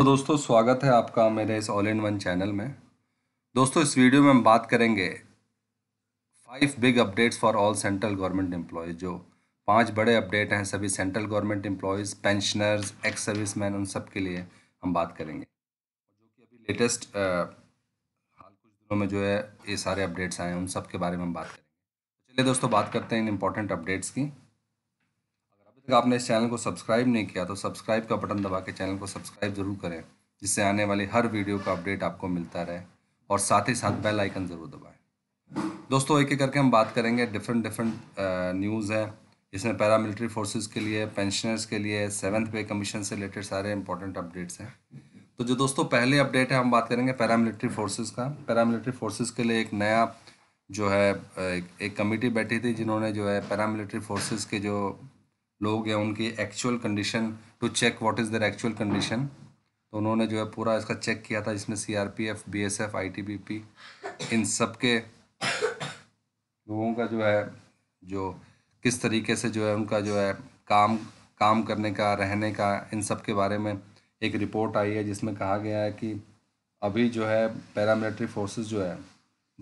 तो दोस्तों स्वागत है आपका मेरे इस ऑल इन वन चैनल में दोस्तों इस वीडियो में हम बात करेंगे five big updates for all central government employees जो पांच बड़े अपडेट हैं सभी central government employees pensioners ex serviceman उन सब के लिए हम बात करेंगे जो कि अभी लेटेस्ट हाल कुछ दिनों में जो है ये सारे अपडेट्स आए हैं उन सब के बारे में हम बात करेंगे चलिए दोस्तों बात करते हैं इन इम्पॉर्टेंट अपडेट्स की तक आपने इस चैनल को सब्सक्राइब नहीं किया तो सब्सक्राइब का बटन दबा के चैनल को सब्सक्राइब जरूर करें जिससे आने वाली हर वीडियो का अपडेट आपको मिलता रहे और साथ ही साथ बेल आइकन ज़रूर दबाएं दोस्तों एक एक करके हम बात करेंगे डिफरेंट डिफरेंट न्यूज़ है इसमें पैरामिलिट्री फोर्सेज के लिए पेंशनर्स के लिए सेवन्थ पे कमीशन से रिलेटेड सारे इंपॉर्टेंट अपडेट्स हैं तो जो दोस्तों पहले अपडेट है हम बात करेंगे पैरामिलिट्री फोर्सेज का पैरामिलिट्री फोर्सेज के लिए एक नया जो है एक, एक कमेटी बैठी थी जिन्होंने जो है पैरामिलिट्री फोर्सेस के जो लोग या उनकी actual condition to check what is there actual condition तो उन्होंने जो है पूरा इसका चेक किया था इसमें C R P F B S F I T B P इन सब के लोगों का जो है जो किस तरीके से जो है उनका जो है काम काम करने का रहने का इन सब के बारे में एक रिपोर्ट आई है जिसमें कहा गया है कि अभी जो है पैरामिलिट्री फोर्सेस जो है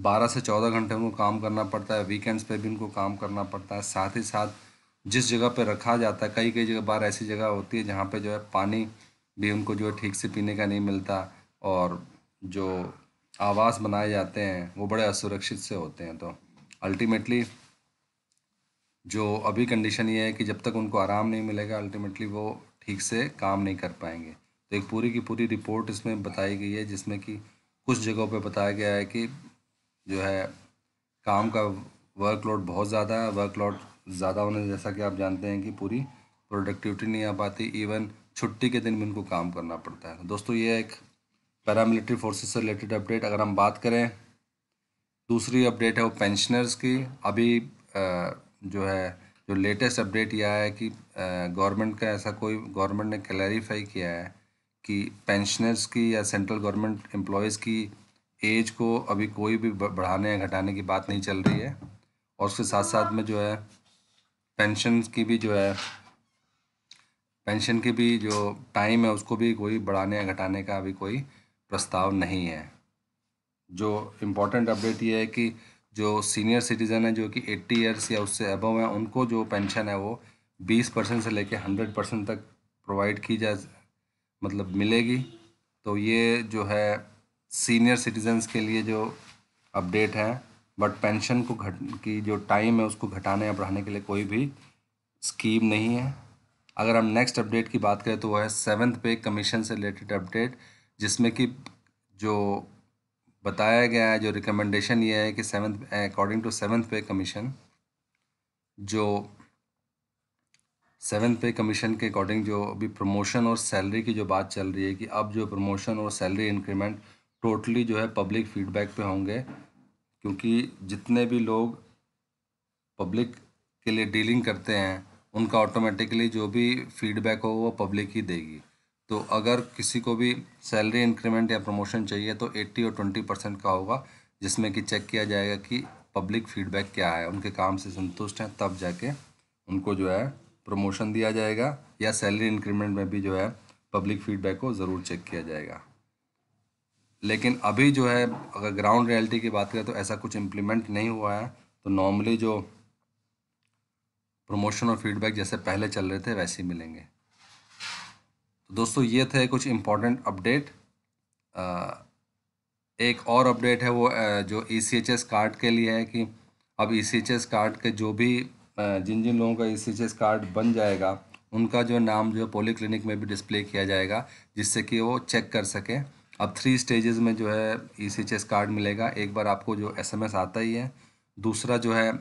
बारह से चौदह घंटे उनको काम करना पड़ता है वीकेंड्स पे भी उनको काम करना पड़ता है साथ ही साथ जिस जगह पर रखा जाता है कई कई जगह बार ऐसी जगह होती है जहाँ पर जो है पानी भी उनको जो है ठीक से पीने का नहीं मिलता और जो आवास बनाए जाते हैं वो बड़े असुरक्षित से होते हैं तो अल्टीमेटली जो अभी कंडीशन ये है कि जब तक उनको आराम नहीं मिलेगा अल्टीमेटली वो ठीक से काम नहीं कर पाएंगे तो एक पूरी की पूरी रिपोर्ट इसमें बताई गई है जिसमें कि कुछ जगहों पे बताया गया है कि जो है काम का वर्कलोड बहुत ज़्यादा है वर्कलोड ज़्यादा होने जैसा कि आप जानते हैं कि पूरी प्रोडक्टिविटी नहीं आ पाती इवन छुट्टी के दिन भी उनको काम करना पड़ता है दोस्तों ये एक पैरामिलिट्री फोर्सेस से रिलेटेड अपडेट अगर हम बात करें दूसरी अपडेट है वो पेंशनर्स की अभी जो है जो लेटेस्ट अपडेट यह है कि गवर्नमेंट का ऐसा कोई गवर्नमेंट ने क्लैरिफाई किया है कि पेंशनर्स की या सेंट्रल गवर्नमेंट एम्प्लॉयज़ की एज को अभी कोई भी बढ़ाने या घटाने की बात नहीं चल रही है और उसके साथ साथ में जो है पेंशन की भी जो है पेंशन की भी जो टाइम है उसको भी कोई बढ़ाने या घटाने का अभी कोई प्रस्ताव नहीं है जो इम्पोर्टेंट अपडेट ये है कि जो सीनियर सिटीज़न है जो कि एट्टी ईयर्स या उससे अबव हैं उनको जो पेंशन है वो बीस परसेंट से लेकर हंड्रेड परसेंट तक प्रोवाइड की जा मतलब मिलेगी तो ये जो है सीनियर सिटीजन्स के लिए जो अपडेट है बट पेंशन को घट की जो टाइम है उसको घटाने या बढ़ाने के लिए कोई भी स्कीम नहीं है अगर हम नेक्स्ट अपडेट की बात करें तो वह है सेवन्थ पे कमीशन से रिलेटेड अपडेट जिसमें कि जो बताया गया है जो रिकमेंडेशन ये है कि seventh according to seventh pay commission जो सेवन्थ पे कमीशन के अकॉर्डिंग जो अभी प्रमोशन और सैलरी की जो बात चल रही है कि अब जो प्रमोशन और सैलरी इंक्रीमेंट टोटली जो है पब्लिक फीडबैक पे होंगे क्योंकि जितने भी लोग पब्लिक के लिए डीलिंग करते हैं उनका ऑटोमेटिकली जो भी फीडबैक हो वो पब्लिक ही देगी तो अगर किसी को भी सैलरी इंक्रीमेंट या प्रमोशन चाहिए तो 80 और 20 परसेंट का होगा जिसमें कि चेक किया जाएगा कि पब्लिक फीडबैक क्या है उनके काम से संतुष्ट हैं तब जाके उनको जो है प्रमोशन दिया जाएगा या सैलरी इंक्रीमेंट में भी जो है पब्लिक फीडबैक को ज़रूर चेक किया जाएगा लेकिन अभी जो है अगर ग्राउंड रियलिटी की बात करें तो ऐसा कुछ इम्प्लीमेंट नहीं हुआ है तो नॉर्मली जो प्रमोशन और फीडबैक जैसे पहले चल रहे थे वैसे ही मिलेंगे तो दोस्तों ये थे कुछ इम्पोर्टेंट अपडेट एक और अपडेट है वो जो ई e कार्ड के लिए है कि अब ई e कार्ड के जो भी जिन जिन लोगों का ई e कार्ड बन जाएगा उनका जो नाम जो है पोली क्लिनिक में भी डिस्प्ले किया जाएगा जिससे कि वो चेक कर सकें अब थ्री स्टेजेस में जो है ई e कार्ड मिलेगा एक बार आपको जो एस आता ही है दूसरा जो है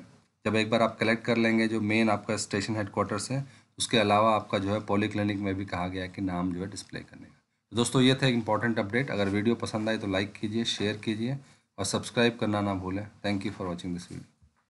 जब एक बार आप कलेक्ट कर लेंगे जो मेन आपका स्टेशन क्वार्टर से उसके अलावा आपका जो है पॉली क्लिनिक में भी कहा गया कि नाम जो है डिस्प्ले करने का तो दोस्तों ये था एक इंपॉर्टेंट अपडेट अगर वीडियो पसंद आए तो लाइक कीजिए शेयर कीजिए और सब्सक्राइब करना ना भूलें thank you for watching this video